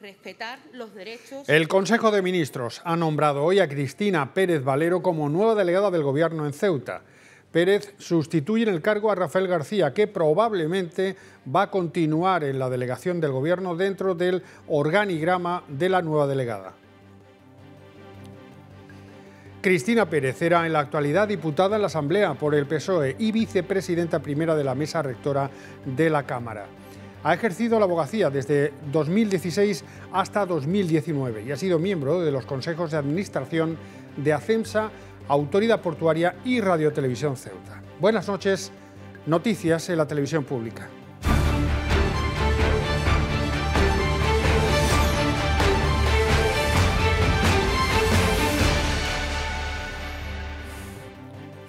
respetar los derechos. El Consejo de Ministros ha nombrado hoy a Cristina Pérez Valero como nueva delegada del Gobierno en Ceuta. Pérez sustituye en el cargo a Rafael García, que probablemente va a continuar en la delegación del Gobierno dentro del organigrama de la nueva delegada. Cristina Pérez era en la actualidad diputada en la Asamblea por el PSOE y vicepresidenta primera de la mesa rectora de la Cámara. Ha ejercido la abogacía desde 2016 hasta 2019 y ha sido miembro de los consejos de administración de ACEMSA, Autoridad Portuaria y Radio Televisión Ceuta. Buenas noches, noticias en la televisión pública.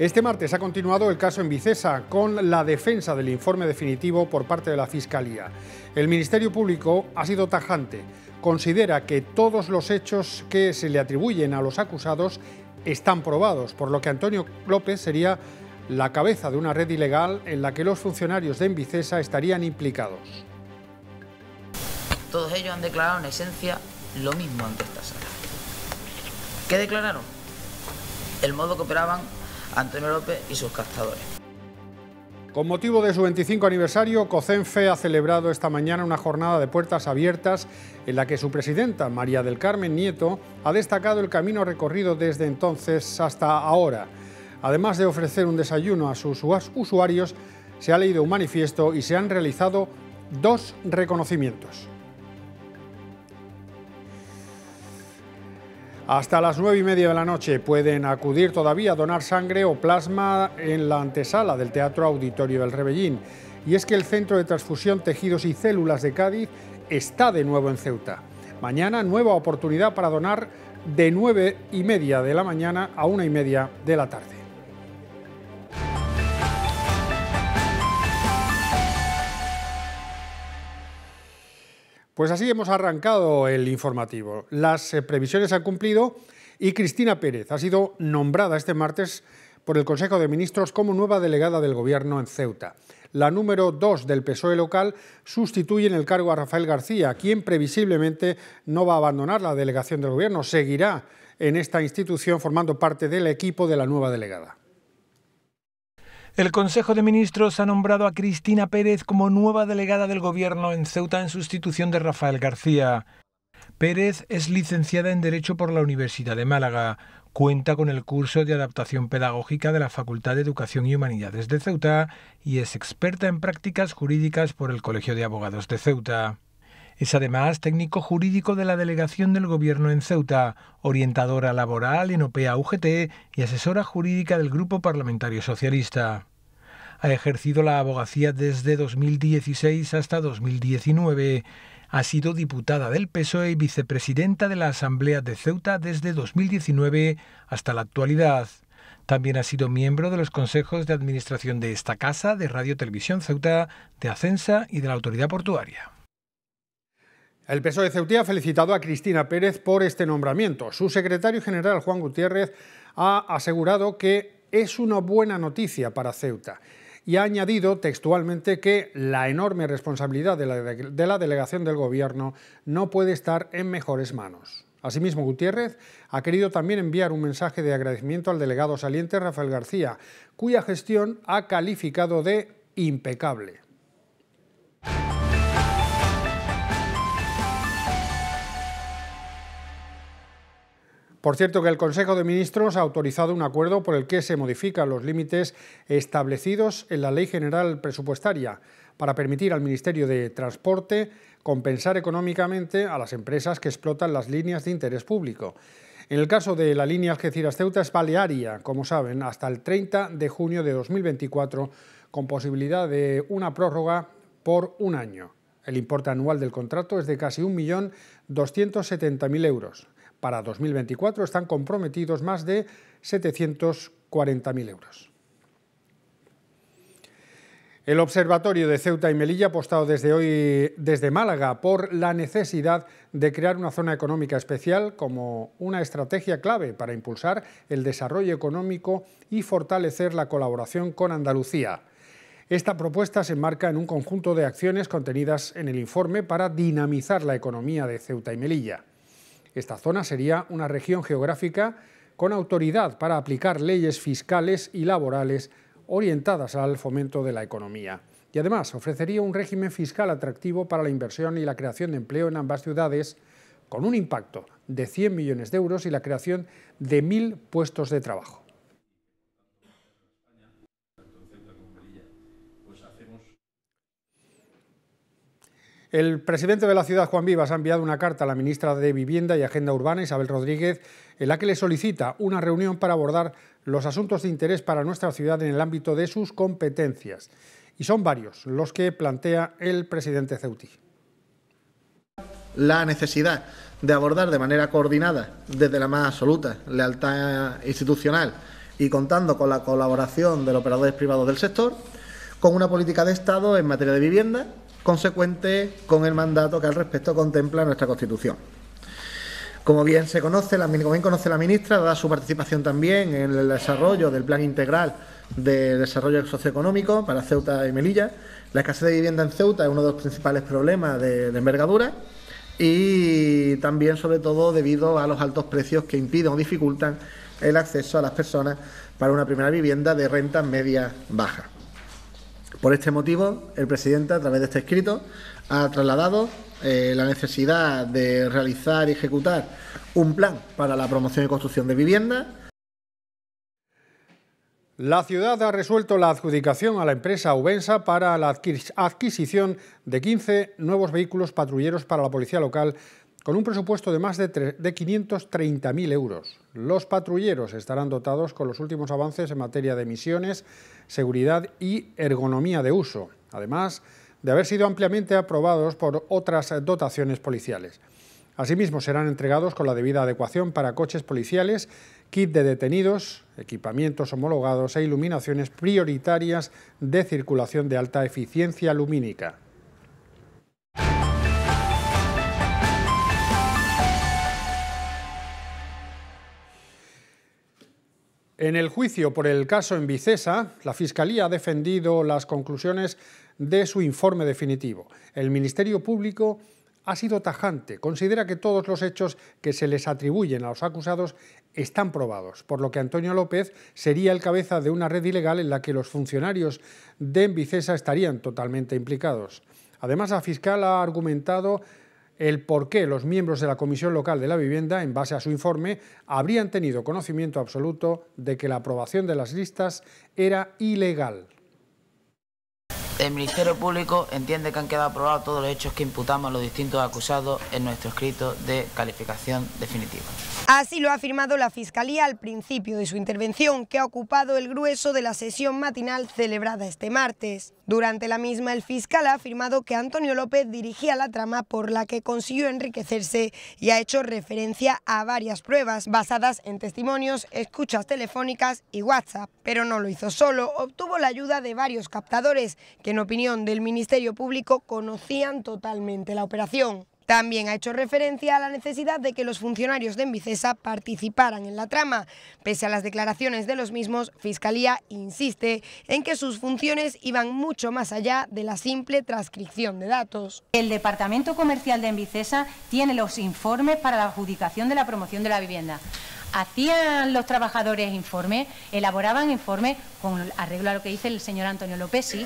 Este martes ha continuado el caso en Vicesa con la defensa del informe definitivo por parte de la Fiscalía. El Ministerio Público ha sido tajante. Considera que todos los hechos que se le atribuyen a los acusados están probados, por lo que Antonio López sería la cabeza de una red ilegal en la que los funcionarios de Envicesa estarían implicados. Todos ellos han declarado en esencia lo mismo ante esta sala. ¿Qué declararon? El modo que operaban Antonio López y sus captadores. Con motivo de su 25 aniversario, COCENFE ha celebrado esta mañana una jornada de puertas abiertas en la que su presidenta, María del Carmen Nieto, ha destacado el camino recorrido desde entonces hasta ahora. Además de ofrecer un desayuno a sus usuarios, se ha leído un manifiesto y se han realizado dos reconocimientos. Hasta las nueve y media de la noche pueden acudir todavía a donar sangre o plasma en la antesala del Teatro Auditorio del Rebellín. Y es que el Centro de Transfusión Tejidos y Células de Cádiz está de nuevo en Ceuta. Mañana nueva oportunidad para donar de nueve y media de la mañana a una y media de la tarde. Pues así hemos arrancado el informativo. Las eh, previsiones han cumplido y Cristina Pérez ha sido nombrada este martes por el Consejo de Ministros como nueva delegada del Gobierno en Ceuta. La número dos del PSOE local sustituye en el cargo a Rafael García, quien previsiblemente no va a abandonar la delegación del Gobierno, seguirá en esta institución formando parte del equipo de la nueva delegada. El Consejo de Ministros ha nombrado a Cristina Pérez como nueva delegada del Gobierno en Ceuta en sustitución de Rafael García. Pérez es licenciada en Derecho por la Universidad de Málaga. Cuenta con el curso de adaptación pedagógica de la Facultad de Educación y Humanidades de Ceuta y es experta en prácticas jurídicas por el Colegio de Abogados de Ceuta. Es además técnico jurídico de la delegación del Gobierno en Ceuta, orientadora laboral en OPEA UGT y asesora jurídica del Grupo Parlamentario Socialista ha ejercido la abogacía desde 2016 hasta 2019. Ha sido diputada del PSOE y vicepresidenta de la Asamblea de Ceuta desde 2019 hasta la actualidad. También ha sido miembro de los consejos de administración de esta casa, de Radio Televisión Ceuta, de Ascensa y de la Autoridad Portuaria. El PSOE de Ceutí ha felicitado a Cristina Pérez por este nombramiento. Su secretario general, Juan Gutiérrez, ha asegurado que es una buena noticia para Ceuta y ha añadido textualmente que la enorme responsabilidad de la, delegación del Gobierno no puede estar en mejores manos. Asimismo, Gutiérrez ha querido también enviar un mensaje de agradecimiento al delegado saliente Rafael García, cuya gestión ha calificado de impecable. Por cierto que el Consejo de Ministros ha autorizado un acuerdo por el que se modifican los límites establecidos en la Ley General Presupuestaria para permitir al Ministerio de Transporte compensar económicamente a las empresas que explotan las líneas de interés público. En el caso de la línea Algeciras-Ceuta es balearia, como saben, hasta el 30 de junio de 2024, con posibilidad de una prórroga por un año. El importe anual del contrato es de casi 1.270.000 euros. Para 2024 están comprometidos más de 740.000 euros. El Observatorio de Ceuta y Melilla ha apostado desde hoy desde Málaga por la necesidad de crear una zona económica especial como una estrategia clave para impulsar el desarrollo económico y fortalecer la colaboración con Andalucía. Esta propuesta se enmarca en un conjunto de acciones contenidas en el informe para dinamizar la economía de Ceuta y Melilla. Esta zona sería una región geográfica con autoridad para aplicar leyes fiscales y laborales orientadas al fomento de la economía. Y además ofrecería un régimen fiscal atractivo para la inversión y la creación de empleo en ambas ciudades, con un impacto de 100 millones de euros y la creación de 1.000 puestos de trabajo. El presidente de la ciudad, Juan Vivas, ha enviado una carta a la ministra de Vivienda y Agenda Urbana, Isabel Rodríguez, en la que le solicita una reunión para abordar los asuntos de interés para nuestra ciudad en el ámbito de sus competencias. Y son varios los que plantea el presidente Ceuti. La necesidad de abordar de manera coordinada, desde la más absoluta lealtad institucional y contando con la colaboración de los operadores privados del sector, con una política de Estado en materia de vivienda consecuente con el mandato que al respecto contempla nuestra Constitución. Como bien se conoce, la, como bien conoce la ministra, dada su participación también en el desarrollo del Plan Integral de Desarrollo Socioeconómico para Ceuta y Melilla, la escasez de vivienda en Ceuta es uno de los principales problemas de, envergadura y también, sobre todo, debido a los altos precios que impiden o dificultan el acceso a las personas para una primera vivienda de renta media-baja. Por este motivo, el presidente, a través de este escrito, ha trasladado eh, la necesidad de realizar y ejecutar un plan para la promoción y construcción de viviendas. La ciudad ha resuelto la adjudicación a la empresa Ubensa para la adquisición de 15 nuevos vehículos patrulleros para la policía local con un presupuesto de más de, 530.000 euros, los patrulleros estarán dotados con los últimos avances en materia de emisiones, seguridad y ergonomía de uso, además de haber sido ampliamente aprobados por otras dotaciones policiales. Asimismo, serán entregados con la debida adecuación para coches policiales, kit de detenidos, equipamientos homologados e iluminaciones prioritarias de circulación de alta eficiencia lumínica. En el juicio por el caso en Vicesa, la Fiscalía ha defendido las conclusiones de su informe definitivo. El Ministerio Público ha sido tajante. Considera que todos los hechos que se les atribuyen a los acusados están probados, por lo que Antonio López sería el cabeza de una red ilegal en la que los funcionarios de Envicesa estarían totalmente implicados. Además, la fiscal ha argumentado el por qué los miembros de la Comisión Local de la Vivienda, en base a su informe, habrían tenido conocimiento absoluto de que la aprobación de las listas era ilegal. El Ministerio Público entiende que han quedado aprobados todos los hechos que imputamos a los distintos acusados en nuestro escrito de calificación definitiva. Así lo ha afirmado la Fiscalía al principio de su intervención, que ha ocupado el grueso de la sesión matinal celebrada este martes. Durante la misma, el fiscal ha afirmado que Antonio López dirigía la trama por la que consiguió enriquecerse y ha hecho referencia a varias pruebas basadas en testimonios, escuchas telefónicas y WhatsApp. Pero no lo hizo solo, obtuvo la ayuda de varios captadores que en opinión del Ministerio Público conocían totalmente la operación. También ha hecho referencia a la necesidad de que los funcionarios de Envicesa participaran en la trama. Pese a las declaraciones de los mismos, Fiscalía insiste en que sus funciones iban mucho más allá de la simple transcripción de datos. El Departamento Comercial de Envicesa tiene los informes para la adjudicación de la promoción de la vivienda. Hacían los trabajadores informes, elaboraban informes con arreglo a lo que dice el señor Antonio López, y...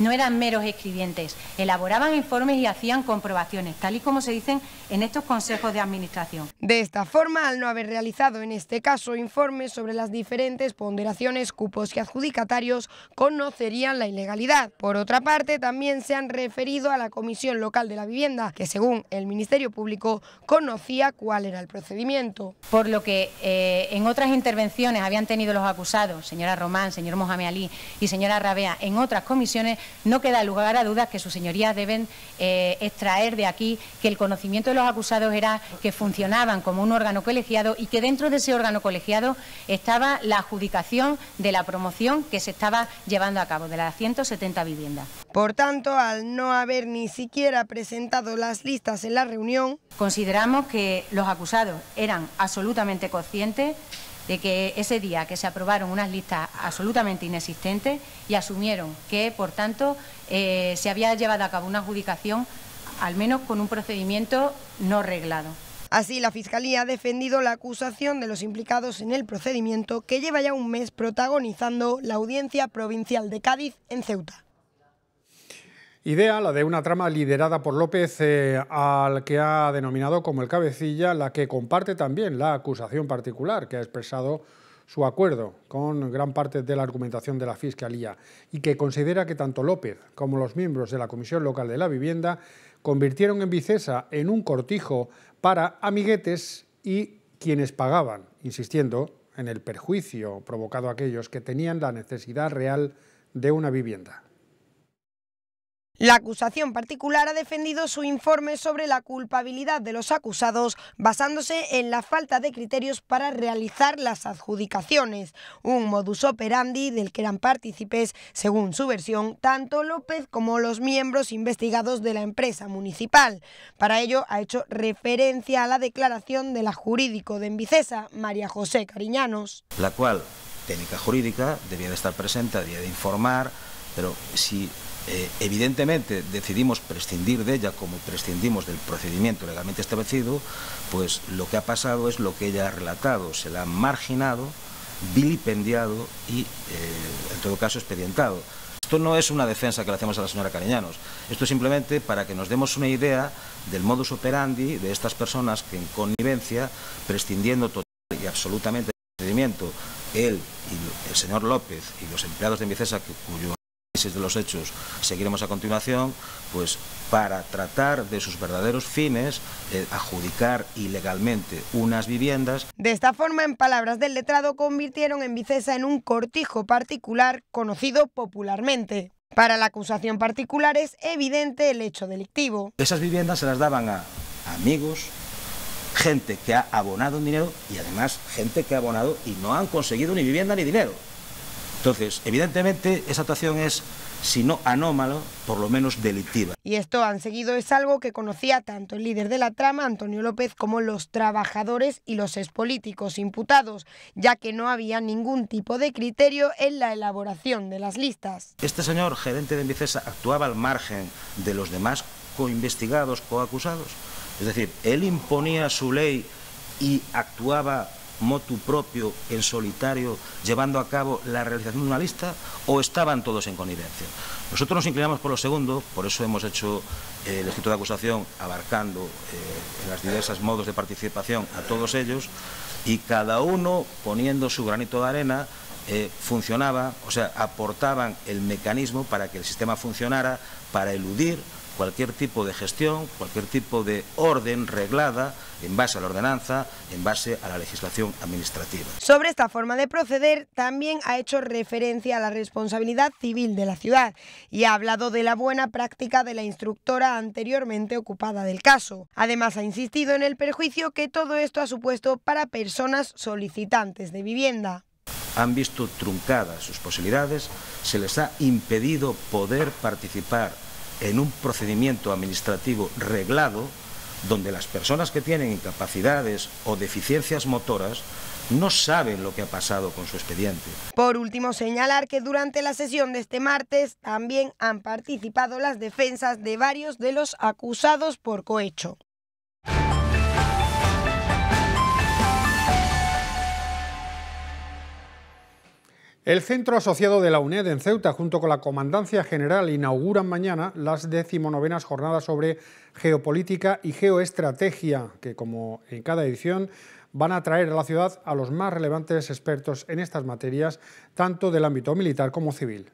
No eran meros escribientes, elaboraban informes y hacían comprobaciones, tal y como se dicen en estos consejos de administración. De esta forma, al no haber realizado en este caso informes sobre las diferentes ponderaciones, cupos y adjudicatarios, conocerían la ilegalidad. Por otra parte, también se han referido a la Comisión Local de la Vivienda, que según el Ministerio Público conocía cuál era el procedimiento. Por lo que eh, en otras intervenciones habían tenido los acusados, señora Román, señor Mohamed Ali y señora Rabea, en otras comisiones no queda lugar a dudas que sus señorías deben eh, extraer de aquí que el conocimiento de los acusados era que funcionaban como un órgano colegiado y que dentro de ese órgano colegiado estaba la adjudicación de la promoción que se estaba llevando a cabo, de las 170 viviendas. Por tanto, al no haber ni siquiera presentado las listas en la reunión... Consideramos que los acusados eran absolutamente conscientes de que ese día que se aprobaron unas listas absolutamente inexistentes y asumieron que, por tanto, eh, se había llevado a cabo una adjudicación, al menos con un procedimiento no reglado. Así, la Fiscalía ha defendido la acusación de los implicados en el procedimiento que lleva ya un mes protagonizando la Audiencia Provincial de Cádiz en Ceuta. Idea, la de una trama liderada por López eh, al que ha denominado como el cabecilla, la que comparte también la acusación particular que ha expresado su acuerdo con gran parte de la argumentación de la Fiscalía y que considera que tanto López como los miembros de la Comisión Local de la Vivienda convirtieron en Vicesa en un cortijo para amiguetes y quienes pagaban, insistiendo en el perjuicio provocado a aquellos que tenían la necesidad real de una vivienda. La acusación particular ha defendido su informe sobre la culpabilidad de los acusados basándose en la falta de criterios para realizar las adjudicaciones, un modus operandi del que eran partícipes, según su versión, tanto López como los miembros investigados de la empresa municipal. Para ello ha hecho referencia a la declaración de la jurídico de Envicesa, María José Cariñanos. La cual, técnica jurídica, debía de estar presente, debía de informar, pero si eh, evidentemente decidimos prescindir de ella como prescindimos del procedimiento legalmente establecido, pues lo que ha pasado es lo que ella ha relatado, se la ha marginado, vilipendiado y eh, en todo caso expedientado. Esto no es una defensa que le hacemos a la señora Cariñanos, esto es simplemente para que nos demos una idea del modus operandi de estas personas que en connivencia, prescindiendo total y absolutamente del procedimiento, él y el señor López y los empleados de Micesa, cuyo de los hechos seguiremos a continuación, pues para tratar de sus verdaderos fines, eh, adjudicar ilegalmente unas viviendas. De esta forma, en palabras del letrado, convirtieron en Vicesa en un cortijo particular conocido popularmente. Para la acusación particular es evidente el hecho delictivo. Esas viviendas se las daban a amigos, gente que ha abonado dinero y además gente que ha abonado y no han conseguido ni vivienda ni dinero. Entonces, evidentemente, esa actuación es, si no anómalo, por lo menos delictiva. Y esto han seguido es algo que conocía tanto el líder de la trama, Antonio López, como los trabajadores y los expolíticos imputados, ya que no había ningún tipo de criterio en la elaboración de las listas. Este señor, gerente de Micesa, actuaba al margen de los demás coinvestigados, acusados Es decir, él imponía su ley y actuaba motu propio, en solitario, llevando a cabo la realización de una lista o estaban todos en connivencia? Nosotros nos inclinamos por lo segundo, por eso hemos hecho eh, el escrito de acusación abarcando eh, las en los diversos modos de participación a todos ellos y cada uno poniendo su granito de arena eh, funcionaba, o sea, aportaban el mecanismo para que el sistema funcionara, para eludir cualquier tipo de gestión, cualquier tipo de orden reglada en base a la ordenanza, en base a la legislación administrativa. Sobre esta forma de proceder, también ha hecho referencia a la responsabilidad civil de la ciudad y ha hablado de la buena práctica de la instructora anteriormente ocupada del caso. Además, ha insistido en el perjuicio que todo esto ha supuesto para personas solicitantes de vivienda han visto truncadas sus posibilidades, se les ha impedido poder participar en un procedimiento administrativo reglado donde las personas que tienen incapacidades o deficiencias motoras no saben lo que ha pasado con su expediente. Por último, señalar que durante la sesión de este martes también han participado las defensas de varios de los acusados por cohecho. El Centro Asociado de la UNED en Ceuta, junto con la Comandancia General, inauguran mañana las decimonovenas jornadas sobre geopolítica y geoestrategia, que como en cada edición van a traer a la ciudad a los más relevantes expertos en estas materias, tanto del ámbito militar como civil.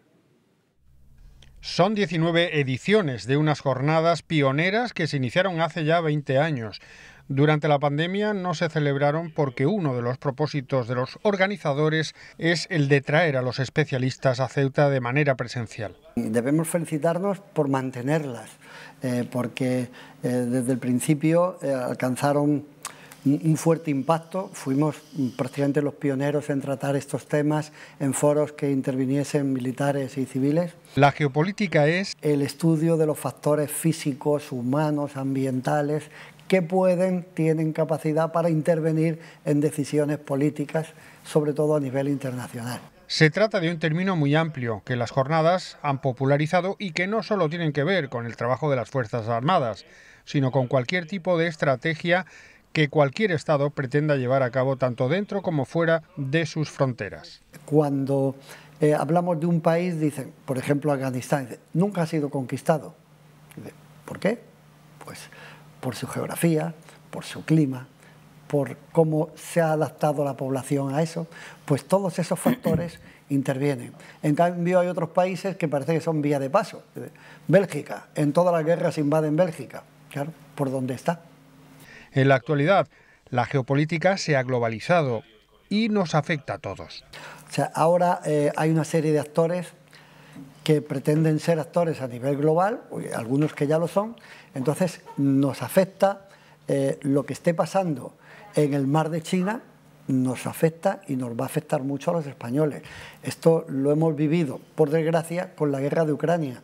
Son 19 ediciones de unas jornadas pioneras que se iniciaron hace ya 20 años. Durante la pandemia no se celebraron porque uno de los propósitos de los organizadores es el de traer a los especialistas a Ceuta de manera presencial. Debemos felicitarnos por mantenerlas, eh, porque eh, desde el principio eh, alcanzaron un fuerte impacto. Fuimos mm, prácticamente los pioneros en tratar estos temas en foros que interviniesen militares y civiles. La geopolítica es... El estudio de los factores físicos, humanos, ambientales que pueden, tienen capacidad para intervenir en decisiones políticas, sobre todo a nivel internacional. Se trata de un término muy amplio que las jornadas han popularizado y que no solo tienen que ver con el trabajo de las Fuerzas Armadas, sino con cualquier tipo de estrategia que cualquier Estado pretenda llevar a cabo tanto dentro como fuera de sus fronteras. Cuando eh, hablamos de un país, dicen, por ejemplo, Afganistán, dice, nunca ha sido conquistado. ¿Por qué? Pues por su geografía, por su clima, por cómo se ha adaptado la población a eso, pues todos esos factores intervienen. En cambio hay otros países que parece que son vía de paso. Bélgica, en todas las guerras invaden Bélgica, claro, por dónde está. En la actualidad, la geopolítica se ha globalizado y nos afecta a todos. O sea, ahora eh, hay una serie de actores que pretenden ser actores a nivel global, algunos que ya lo son, entonces nos afecta eh, lo que esté pasando en el mar de China, nos afecta y nos va a afectar mucho a los españoles. Esto lo hemos vivido, por desgracia, con la guerra de Ucrania.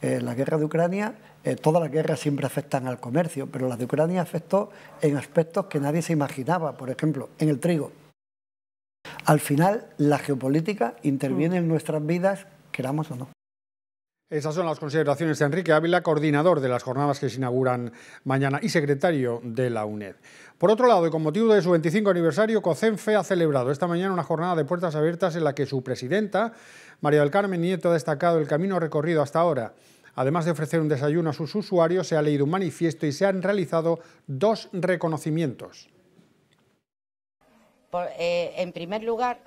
Eh, la guerra de Ucrania, eh, todas las guerras siempre afectan al comercio, pero la de Ucrania afectó en aspectos que nadie se imaginaba, por ejemplo, en el trigo. Al final, la geopolítica interviene mm. en nuestras vidas, queramos o no. Esas son las consideraciones de Enrique Ávila, coordinador de las jornadas que se inauguran mañana y secretario de la UNED. Por otro lado, y con motivo de su 25 aniversario, COCENFE ha celebrado esta mañana una jornada de puertas abiertas en la que su presidenta, María del Carmen Nieto, ha destacado el camino recorrido hasta ahora. Además de ofrecer un desayuno a sus usuarios, se ha leído un manifiesto y se han realizado dos reconocimientos. Eh, en primer lugar,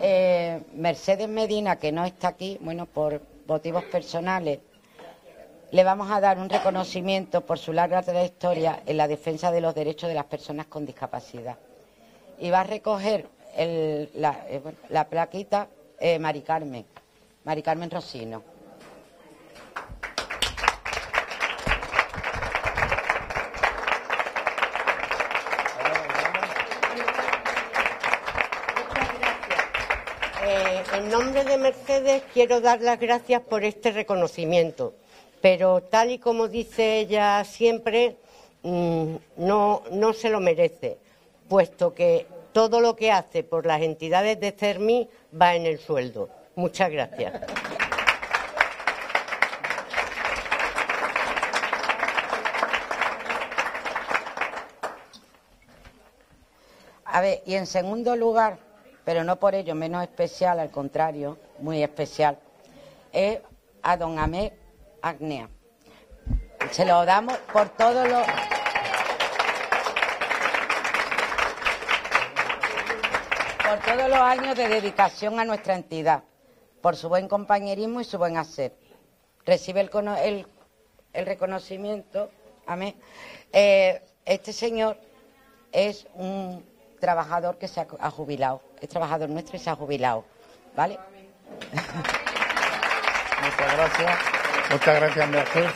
eh, Mercedes Medina, que no está aquí, bueno, por motivos personales, le vamos a dar un reconocimiento por su larga trayectoria en la defensa de los derechos de las personas con discapacidad. Y va a recoger eh, la, plaquita eh, Mari Carmen, Mari Carmen Rosino. En nombre de Mercedes quiero dar las gracias por este reconocimiento, pero tal y como dice ella siempre, mm, no, se lo merece, puesto que todo lo que hace por las entidades de CERMI va en el sueldo. Muchas gracias. A ver, y en segundo lugar, pero no por ello menos especial, al contrario, muy especial, es a don Amé Agnea. Se lo damos por todos los... Por todos los años de dedicación a nuestra entidad, por su buen compañerismo y su buen hacer. Recibe el, reconocimiento, amén. Eh, este señor es un trabajador que se ha, jubilado, es trabajador nuestro y se ha jubilado, ¿vale? Muchas gracias, muchas gracias Mercedes,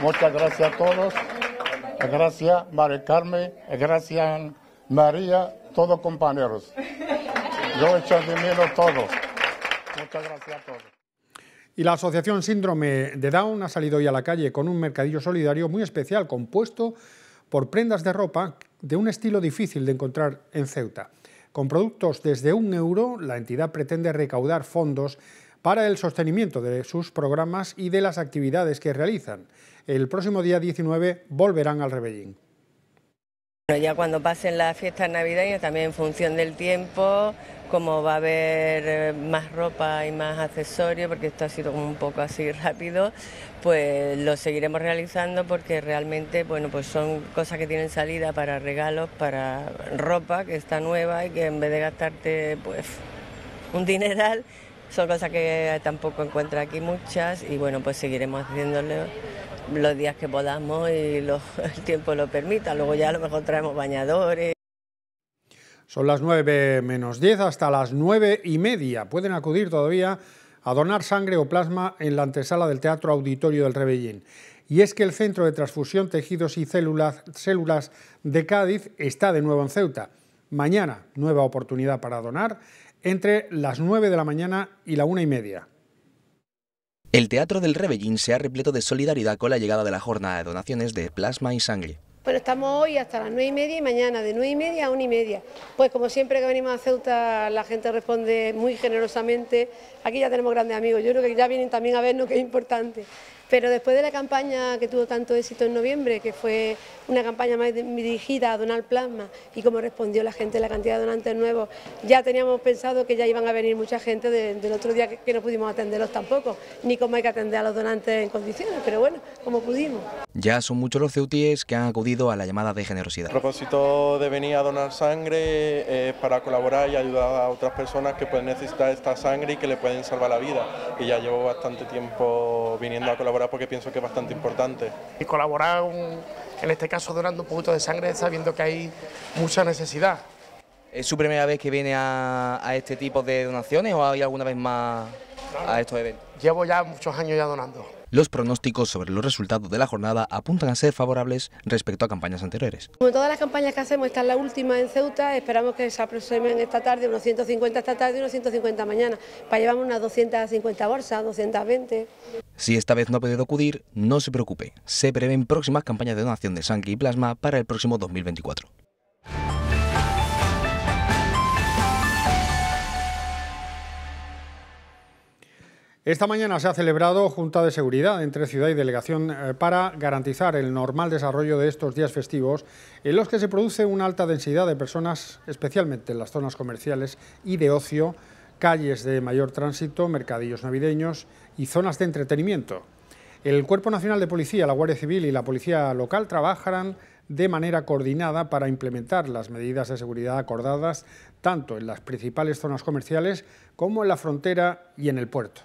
muchas gracias a todos, gracias María Carmen, gracias María, todos compañeros. Yo echo de todos. todo. Muchas gracias a todos. Y la Asociación Síndrome de Down ha salido hoy a la calle con un mercadillo solidario muy especial compuesto por prendas de ropa de un estilo difícil de encontrar en Ceuta. Con productos desde un euro, la entidad pretende recaudar fondos para el sostenimiento de sus programas y de las actividades que realizan. El próximo día 19 volverán al Rebellín. ya cuando pasen las fiestas navideñas, también en función del tiempo, como va a haber eh, más ropa y más accesorios, porque esto ha sido un poco así rápido, pues lo seguiremos realizando porque realmente, bueno, pues son cosas que tienen salida para regalos, para ropa que está nueva y que en vez de gastarte pues un dineral, son cosas que tampoco encuentra aquí muchas y bueno, pues seguiremos haciéndolo los días que podamos y los, el tiempo lo permita. Luego ya a lo mejor traemos bañadores. Son las 9 menos 10 hasta las 9 y media. Pueden acudir todavía a donar sangre o plasma en la antesala del Teatro Auditorio del Rebellín. Y es que el Centro de Transfusión, Tejidos y Células, de Cádiz está de nuevo en Ceuta. Mañana, nueva oportunidad para donar entre las 9 de la mañana y la 1 y media. El Teatro del Rebellín se ha repleto de solidaridad con la llegada de la jornada de donaciones de plasma y sangre. Bueno, estamos hoy hasta las nueve y media y mañana de nueve y media a una y media. Pues como siempre que venimos a Ceuta la gente responde muy generosamente. Aquí ya tenemos grandes amigos, yo creo que ya vienen también a vernos, que es importante. Pero después de la campaña que tuvo tanto éxito en noviembre, que fue una campaña más dirigida a donar plasma y como respondió la gente, la cantidad de donantes nuevos, ya teníamos pensado que ya iban a venir mucha gente del otro día que, no pudimos atenderlos tampoco, ni cómo hay que atender a los donantes en condiciones, pero bueno, como pudimos. Ya son muchos los ceutíes que han acudido a la llamada de generosidad. El propósito de venir a donar sangre es eh, para colaborar y ayudar a otras personas que pueden necesitar esta sangre y que le pueden salvar la vida. Y ya llevo bastante tiempo viniendo a colaborar porque pienso que es bastante importante. Y colaborar, en este caso donando un poquito de sangre, sabiendo que hay mucha necesidad. ¿Es su primera vez que viene a, a este tipo de donaciones o hay alguna vez más a estos eventos? Llevo ya muchos años ya donando los pronósticos sobre los resultados de la jornada apuntan a ser favorables respecto a campañas anteriores. Como todas las campañas que hacemos, esta es la última en Ceuta, esperamos que se aproximen esta tarde unos 150 esta tarde y unos 150 mañana, para llevar unas 250 bolsas, 220. Si esta vez no ha podido acudir, no se preocupe, se prevén próximas campañas de donación de sangre y plasma para el próximo 2024. Esta mañana se ha celebrado Junta de Seguridad entre Ciudad y Delegación eh, para garantizar el normal desarrollo de estos días festivos en los que se produce una alta densidad de personas, especialmente en las zonas comerciales y de ocio, calles de mayor tránsito, mercadillos navideños y zonas de entretenimiento. El Cuerpo Nacional de Policía, la Guardia Civil y la Policía Local trabajarán de manera coordinada para implementar las medidas de seguridad acordadas tanto en las principales zonas comerciales como en la frontera y en el puerto.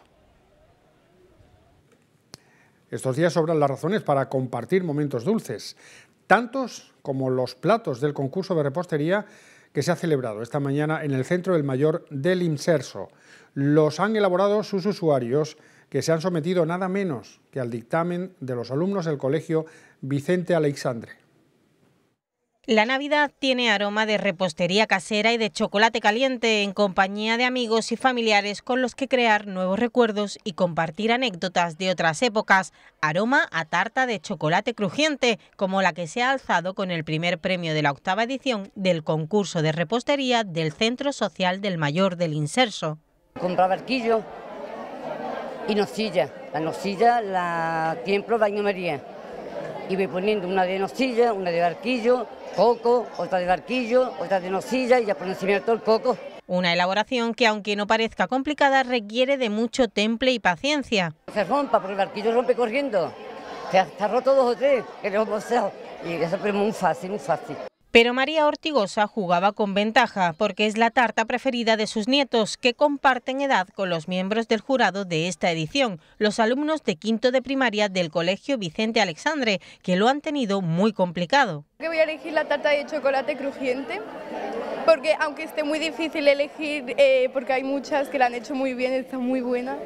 Estos días sobran las razones para compartir momentos dulces, tantos como los platos del concurso de repostería que se ha celebrado esta mañana en el centro del mayor del Inserso. Los han elaborado sus usuarios que se han sometido nada menos que al dictamen de los alumnos del colegio Vicente Alexandre. La Navidad tiene aroma de repostería casera y de chocolate caliente en compañía de amigos y familiares con los que crear nuevos recuerdos y compartir anécdotas de otras épocas. Aroma a tarta de chocolate crujiente, como la que se ha alzado con el primer premio de la octava edición del concurso de repostería del Centro Social del Mayor del Inserso. Compraba barquillo y nocilla. La nocilla la tiempo y voy poniendo una de nocilla, una de barquillo, coco, otra de barquillo, otra de nocilla y ya por encima todo el coco. Una elaboración que, aunque no parezca complicada, requiere de mucho temple y paciencia. Se rompa, porque el barquillo rompe corriendo. Se ha roto dos o tres, que lo hemos Y eso es muy fácil, muy fácil. Pero María Ortigosa jugaba con ventaja porque es la tarta preferida de sus nietos que comparten edad con los miembros del jurado de esta edición, los alumnos de quinto de primaria del Colegio Vicente Alexandre, que lo han tenido muy complicado. Voy a elegir la tarta de chocolate crujiente porque aunque esté muy difícil elegir, eh, porque hay muchas que la han hecho muy bien, están muy buenas.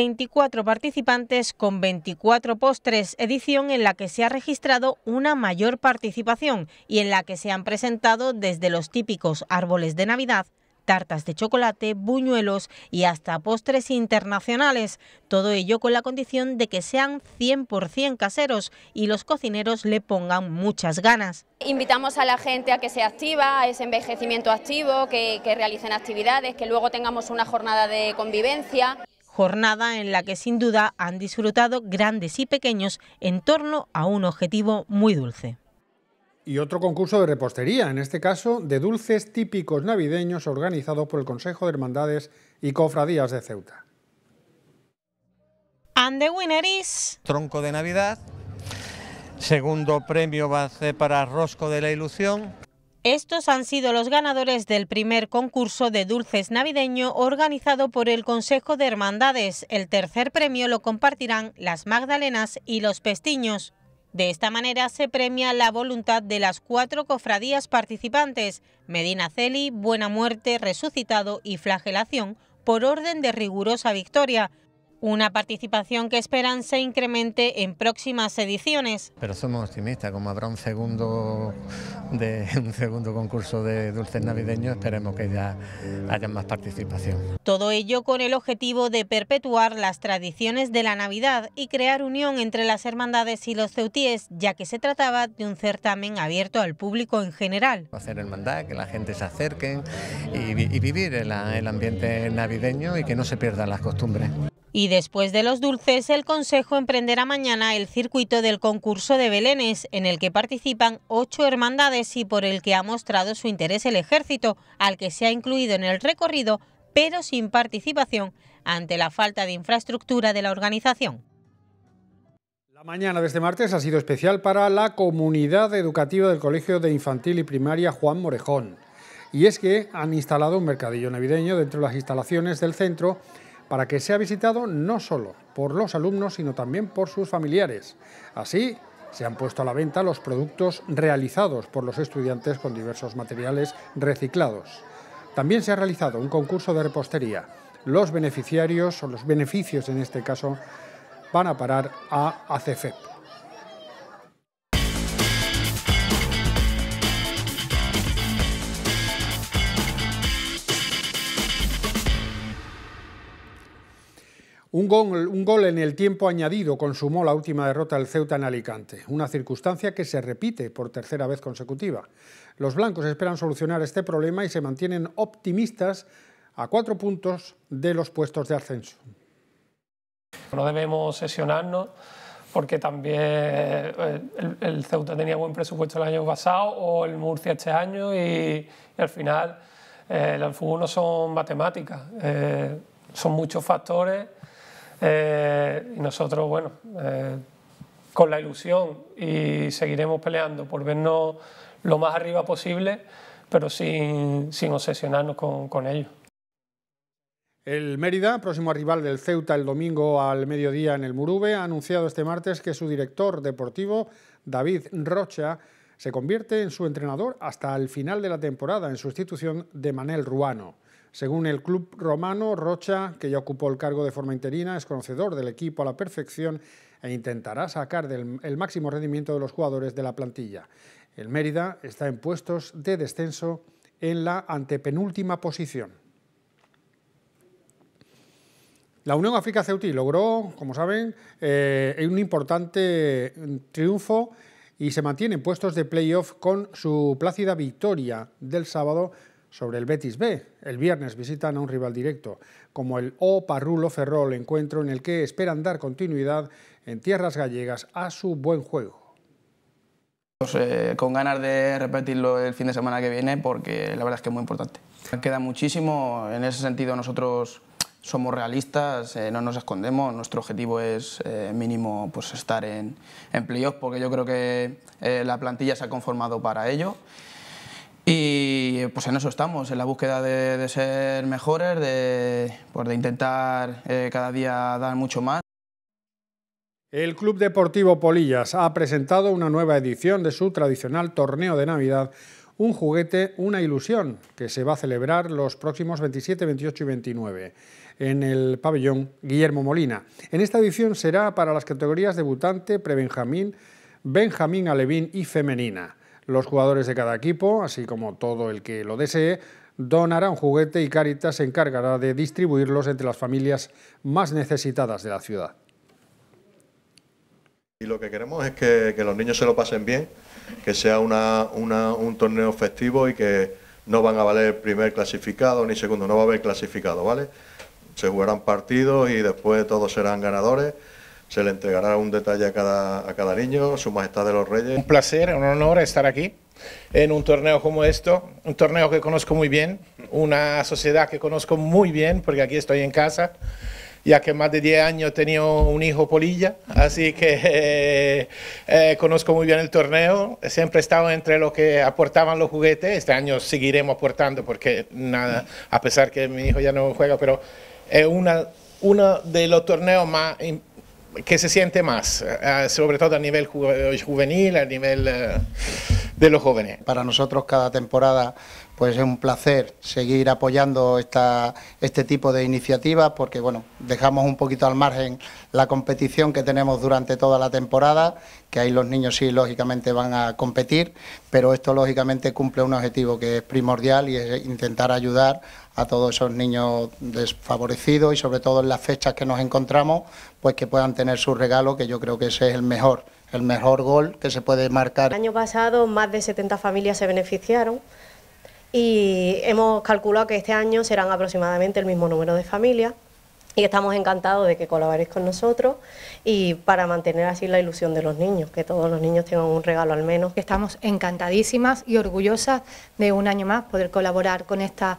24 participantes con 24 postres, edición en la que se ha registrado una mayor participación y en la que se han presentado desde los típicos árboles de Navidad, tartas de chocolate, buñuelos y hasta postres internacionales. Todo ello con la condición de que sean 100% caseros y los cocineros le pongan muchas ganas. Invitamos a la gente a que se activa, a ese envejecimiento activo, que, que realicen actividades, que luego tengamos una jornada de convivencia jornada en la que sin duda han disfrutado grandes y pequeños en torno a un objetivo muy dulce. Y otro concurso de repostería, en este caso de dulces típicos navideños organizado por el Consejo de Hermandades y Cofradías de Ceuta. And the winner Tronco de Navidad. Segundo premio va para Rosco de la Ilusión. Estos han sido los ganadores del primer concurso de dulces navideño organizado por el Consejo de Hermandades. El tercer premio lo compartirán las Magdalenas y los Pestiños. De esta manera se premia la voluntad de las cuatro cofradías participantes, Medina Celi, Buena Muerte, Resucitado y Flagelación, por orden de rigurosa victoria, una participación que esperan se incremente en próximas ediciones. Pero somos optimistas, como habrá un segundo, de, un segundo concurso de dulces navideños, esperemos que ya haya más participación. Todo ello con el objetivo de perpetuar las tradiciones de la Navidad y crear unión entre las hermandades y los ceutíes, ya que se trataba de un certamen abierto al público en general. Hacer hermandad, que la gente se acerque y, vivir el ambiente navideño y que no se pierdan las costumbres. Y después de los dulces, el Consejo emprenderá mañana el circuito del concurso de Belenes, en el que participan ocho hermandades y por el que ha mostrado su interés el ejército, al que se ha incluido en el recorrido, pero sin participación, ante la falta de infraestructura de la organización. La mañana de este martes ha sido especial para la comunidad educativa del Colegio de Infantil y Primaria Juan Morejón. Y es que han instalado un mercadillo navideño dentro de las instalaciones del centro para que sea visitado no solo por los alumnos, sino también por sus familiares. Así, se han puesto a la venta los productos realizados por los estudiantes con diversos materiales reciclados. También se ha realizado un concurso de repostería. Los beneficiarios, o los beneficios en este caso, van a parar a ACEFEP. Un gol, en el tiempo añadido consumó la última derrota del Ceuta en Alicante, una circunstancia que se repite por tercera vez consecutiva. Los blancos esperan solucionar este problema y se mantienen optimistas a cuatro puntos de los puestos de ascenso. No debemos sesionarnos porque también eh, el, Ceuta tenía buen presupuesto el año pasado o el Murcia este año y, al final eh, el fútbol no son matemáticas, eh, son muchos factores eh, y nosotros, bueno, eh, con la ilusión y seguiremos peleando por vernos lo más arriba posible, pero sin, sin obsesionarnos con, con ello. El Mérida, próximo rival del Ceuta el domingo al mediodía en el Murube, ha anunciado este martes que su director deportivo, David Rocha, se convierte en su entrenador hasta el final de la temporada en sustitución de Manel Ruano. Según el club romano, Rocha, que ya ocupó el cargo de forma interina, es conocedor del equipo a la perfección e intentará sacar el máximo rendimiento de los jugadores de la plantilla. El Mérida está en puestos de descenso en la antepenúltima posición. La Unión África Ceuti logró, como saben, eh, un importante triunfo y se mantiene en puestos de playoff con su plácida victoria del sábado sobre el Betis B. El viernes visitan a un rival directo, como el O Parrulo Ferrol, encuentro en el que esperan dar continuidad en tierras gallegas a su buen juego. Pues, eh, con ganas de repetirlo el fin de semana que viene porque la verdad es que es muy importante. Queda muchísimo, en ese sentido nosotros somos realistas, eh, no nos escondemos, nuestro objetivo es eh, mínimo pues, estar en, en playoff porque yo creo que la plantilla se ha conformado para ello. Y pues en eso estamos, en la búsqueda de, ser mejores, de, pues, intentar eh, cada día dar mucho más. El Club Deportivo Polillas ha presentado una nueva edición de su tradicional torneo de Navidad, un juguete, una ilusión, que se va a celebrar los próximos 27, 28 y 29 en el pabellón Guillermo Molina. En esta edición será para las categorías debutante, prebenjamín, benjamín alevín y femenina. Los jugadores de cada equipo, así como todo el que lo desee, donará un juguete y Caritas se encargará de distribuirlos entre las familias más necesitadas de la ciudad. Y lo que queremos es que, los niños se lo pasen bien, que sea un torneo festivo y que no van a valer primer clasificado ni segundo, no va a haber clasificado, ¿vale? Se jugarán partidos y después todos serán ganadores se le entregará un detalle a cada, a cada niño, Su Majestad de los Reyes. Un placer, un honor estar aquí en un torneo como esto, un torneo que conozco muy bien, una sociedad que conozco muy bien, porque aquí estoy en casa, ya que más de 10 años he tenido un hijo polilla, así que eh, conozco muy bien el torneo, siempre he estado entre los que aportaban los juguetes, este año seguiremos aportando, porque nada, a pesar que mi hijo ya no juega, pero es una uno de los torneos más que se siente más, eh, eh, sobre todo a nivel juvenil, a nivel eh, de los jóvenes. Para nosotros cada temporada pues es un placer seguir apoyando esta, este tipo de iniciativas porque bueno, dejamos un poquito al margen la competición que tenemos durante toda la temporada, que ahí los niños sí lógicamente van a competir, pero esto lógicamente cumple un objetivo que es primordial y es intentar ayudar a todos esos niños desfavorecidos y sobre todo en las fechas que nos encontramos, pues que puedan tener su regalo, que yo creo que ese es el mejor, el mejor gol que se puede marcar. El año pasado más de 70 familias se beneficiaron y hemos calculado que este año serán aproximadamente el mismo número de familias y estamos encantados de que colaboréis con nosotros y para mantener así la ilusión de los niños, que todos los niños tengan un regalo al menos. Estamos encantadísimas y orgullosas de un año más poder colaborar con esta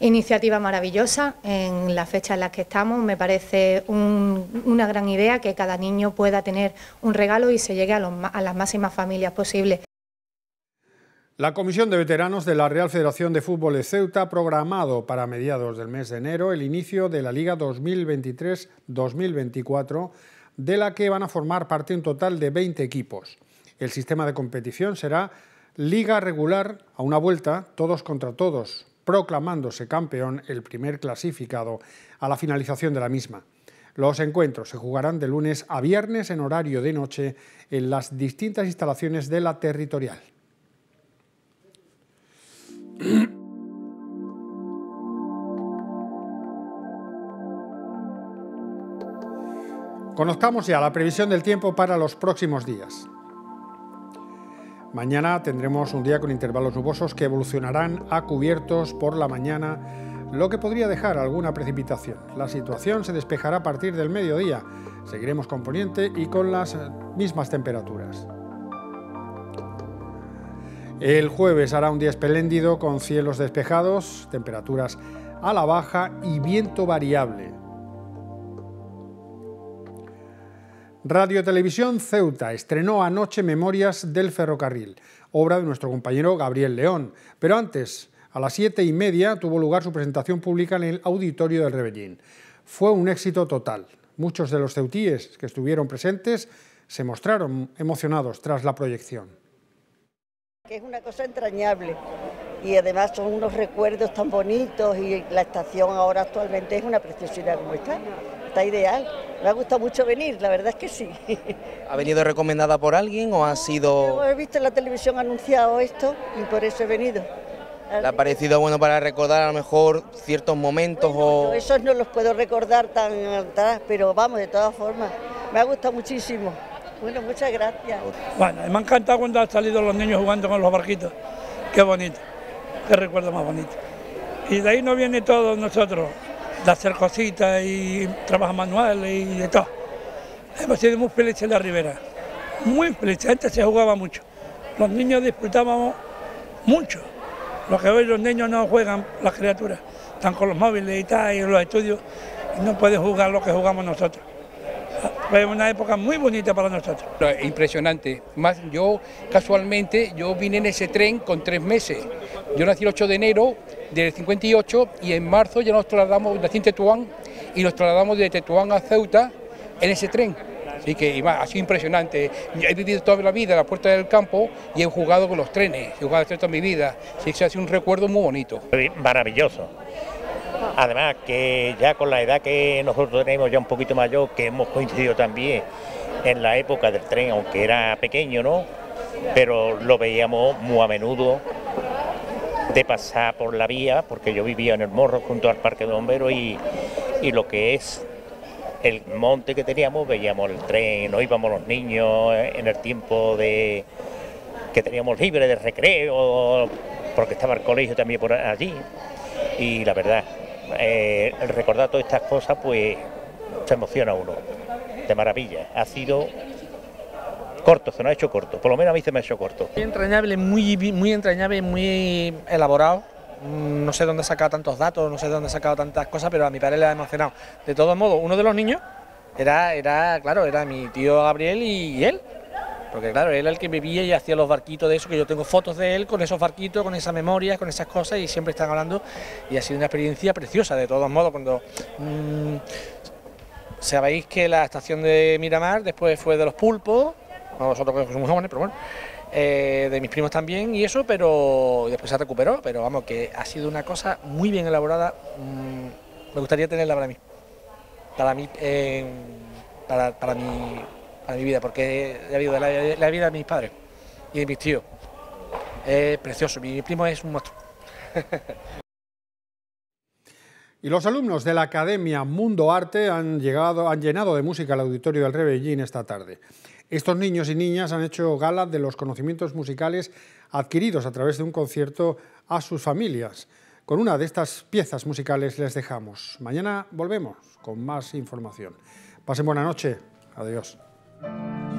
iniciativa maravillosa en la fecha en la que estamos. Me parece una gran idea que cada niño pueda tener un regalo y se llegue a, a las máximas familias posibles. La Comisión de Veteranos de la Real Federación de Fútbol de Ceuta ha programado para mediados del mes de enero el inicio de la Liga 2023-2024, de la que van a formar parte un total de 20 equipos. El sistema de competición será liga regular a una vuelta, todos contra todos, proclamándose campeón el primer clasificado a la finalización de la misma. Los encuentros se jugarán de lunes a viernes en horario de noche en las distintas instalaciones de la territorial. Conozcamos ya la previsión del tiempo para los próximos días. Mañana tendremos un día con intervalos nubosos que evolucionarán a cubiertos por la mañana, lo que podría dejar alguna precipitación. La situación se despejará a partir del mediodía. Seguiremos con poniente y con las mismas temperaturas. El jueves hará un día espléndido con cielos despejados, temperaturas a la baja y viento variable. Radio Televisión Ceuta estrenó anoche Memorias del Ferrocarril, obra de nuestro compañero Gabriel León. Pero antes, a las siete y media, tuvo lugar su presentación pública en el Auditorio del Rebellín. Fue un éxito total. Muchos de los ceutíes que estuvieron presentes se mostraron emocionados tras la proyección que es una cosa entrañable. Y además son unos recuerdos tan bonitos y la estación ahora actualmente es una preciosidad como está. Está ideal. Me ha gustado mucho venir, la verdad es que sí. ¿Ha venido recomendada por alguien o ha sido...? No, he visto en la televisión anunciado esto y por eso he venido. ¿Le ha parecido bueno para recordar a lo mejor ciertos momentos o...? esos no los puedo recordar tan atrás, pero vamos, de todas formas, me ha gustado muchísimo. Bueno, muchas gracias. Bueno, me ha encantado cuando han salido los niños jugando con los barquitos. Qué bonito, qué recuerdo más bonito. Y de ahí nos viene todo nosotros, de hacer cositas y trabajos manuales y de todo. Hemos sido muy felices en la ribera, muy felices. Antes se jugaba mucho, los niños disfrutábamos mucho. Lo que hoy los niños no juegan, las criaturas, están con los móviles y tal, y los estudios, y no pueden jugar lo que jugamos nosotros fue una época muy bonita para nosotros. Impresionante. Más, yo casualmente yo vine en ese tren con tres meses. Yo nací el 8 de enero del 58 y en marzo ya nos trasladamos, nací en Tetuán y nos trasladamos de Tetuán a Ceuta en ese tren. Así que más, ha sido impresionante. he vivido toda la vida en la puerta del campo y he jugado con los trenes, he jugado trenes toda mi vida. Así que se hace un recuerdo muy bonito. Maravilloso. Además que ya con la edad que nosotros tenemos ya un poquito mayor, que hemos coincidido también en la época del tren, aunque era pequeño, ¿no? Pero lo veíamos muy a menudo de pasar por la vía, porque yo vivía en el morro junto al parque de bomberos y, y lo que es el monte que teníamos, veíamos el tren, ...no íbamos los niños en el tiempo de que teníamos libre de recreo, porque estaba el colegio también por allí y la verdad, el eh, recordar todas estas cosas, pues se emociona uno, de maravilla. Ha sido corto, se nos ha hecho corto, por lo menos a mí se me ha hecho corto. Muy entrañable, muy, muy entrañable, muy elaborado. Mm, no sé dónde ha sacado tantos datos, no sé dónde ha sacado tantas cosas, pero a mi padre le ha emocionado. De todos modos, uno de los niños era, era claro, era mi tío Gabriel y él. Porque claro, él era el que vivía y hacía los barquitos de eso, que yo tengo fotos de él con esos barquitos, con esas memorias, con esas cosas y siempre están hablando y ha sido una experiencia preciosa de todos modos cuando... Mm, sabéis que la estación de Miramar después fue de los pulpos, nosotros somos jóvenes, pero bueno, eh, de mis primos también y eso, pero después se recuperó, pero vamos, que ha sido una cosa muy bien elaborada, mm, me gustaría tenerla para mí, para mí, para, para a mi vida, porque he habido la, vida de mis padres y de mis tíos. Es precioso, mi primo es un monstruo. Y los alumnos de la Academia Mundo Arte han, llegado, han llenado de música el auditorio del Rebellín esta tarde. Estos niños y niñas han hecho gala de los conocimientos musicales adquiridos a través de un concierto a sus familias. Con una de estas piezas musicales les dejamos. Mañana volvemos con más información. Pasen buena noche. Adiós. Música